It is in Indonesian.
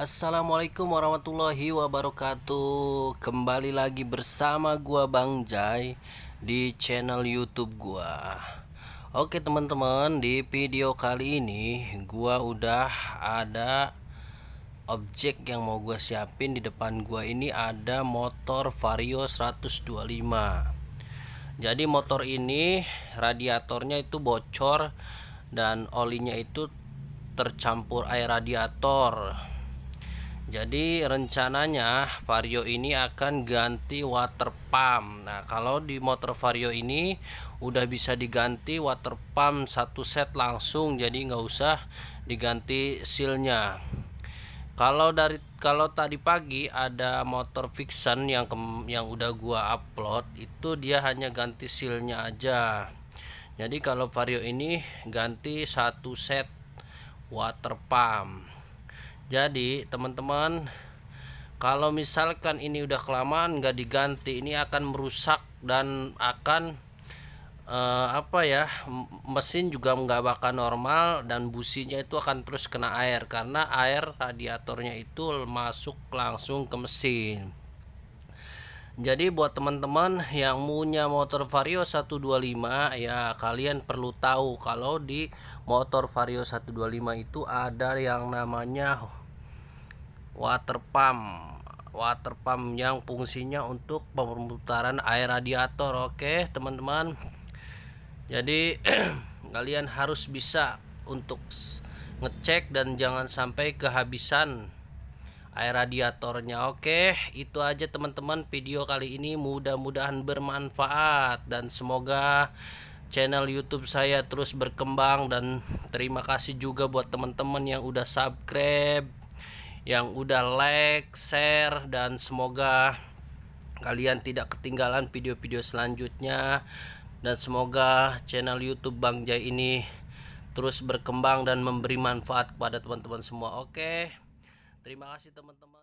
Assalamualaikum warahmatullahi wabarakatuh Kembali lagi bersama gua Bang Jai Di channel youtube gua Oke teman-teman di video kali ini Gua udah ada objek yang mau gua siapin Di depan gua ini ada motor Vario 125 Jadi motor ini radiatornya itu bocor Dan olinya itu tercampur air radiator jadi rencananya Vario ini akan ganti water pump. Nah, kalau di motor Vario ini udah bisa diganti water pump satu set langsung, jadi nggak usah diganti sealnya. Kalau dari kalau tadi pagi ada motor fiction yang ke, yang udah gua upload itu dia hanya ganti sealnya aja. Jadi kalau Vario ini ganti satu set water pump jadi teman-teman kalau misalkan ini udah kelamaan nggak diganti ini akan merusak dan akan uh, apa ya mesin juga nggak bakal normal dan businya itu akan terus kena air karena air radiatornya itu masuk langsung ke mesin jadi buat teman-teman yang punya motor Vario 125 ya kalian perlu tahu kalau di motor Vario 125 itu ada yang namanya water pump water pump yang fungsinya untuk pemutaran air radiator oke teman-teman jadi kalian harus bisa untuk ngecek dan jangan sampai kehabisan air radiatornya oke itu aja teman-teman video kali ini mudah-mudahan bermanfaat dan semoga channel YouTube saya terus berkembang dan terima kasih juga buat teman-teman yang udah subscribe yang udah like, share dan semoga kalian tidak ketinggalan video-video selanjutnya dan semoga channel YouTube Bang Jai ini terus berkembang dan memberi manfaat kepada teman-teman semua. Oke. Terima kasih teman-teman.